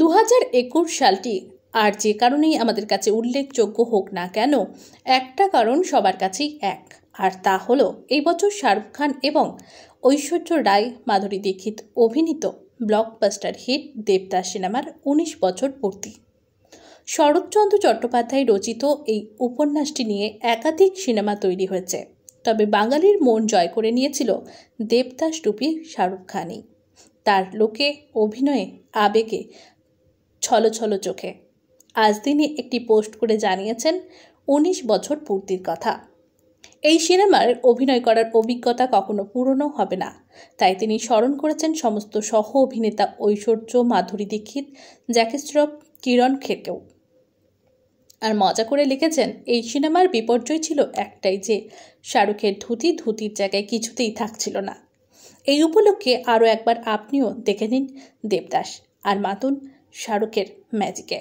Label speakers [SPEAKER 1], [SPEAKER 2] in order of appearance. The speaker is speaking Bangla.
[SPEAKER 1] দু সালটি আর যে কারণেই আমাদের কাছে উল্লেখযোগ্য হোক না কেন একটা কারণ সবার কাছেই এক আর তা হলো এই বছর শাহরুখ খান এবং ঐশ্বর্য রায় মাধুরী দীক্ষিত অভিনীত ব্লকবাস্টার হিট দেবদাস সিনেমার ১৯ বছর পূর্তি শরৎচন্দ্র চট্টোপাধ্যায় রচিত এই উপন্যাসটি নিয়ে একাধিক সিনেমা তৈরি হয়েছে তবে বাঙালির মন জয় করে নিয়েছিল দেবদাস টুপি শাহরুখ খানই তার লোকে অভিনয়ে আবেগে ছলো চোখে আজ তিনি একটি পোস্ট করে জানিয়েছেন উনিশ বছর পূর্তির কথা এই সিনেমার অভিনয় করার অভিজ্ঞতা কখনো পুরনো হবে না তাই তিনি স্মরণ করেছেন সমস্ত সহ অভিনেতা ঐশ্বর্য মাধুরী দীক্ষিত জ্যাকি শ্রফ কিরণ খেকেও আর মজা করে লিখেছেন এই সিনেমার বিপর্যয় ছিল একটাই যে শাহরুখের ধুতি ধুতির জায়গায় কিছুতেই থাকছিল না এই উপলক্ষে আরও একবার আপনিও দেখে নিন দেবদাস আর মাতুন শাহরুখের ম্যাজিকে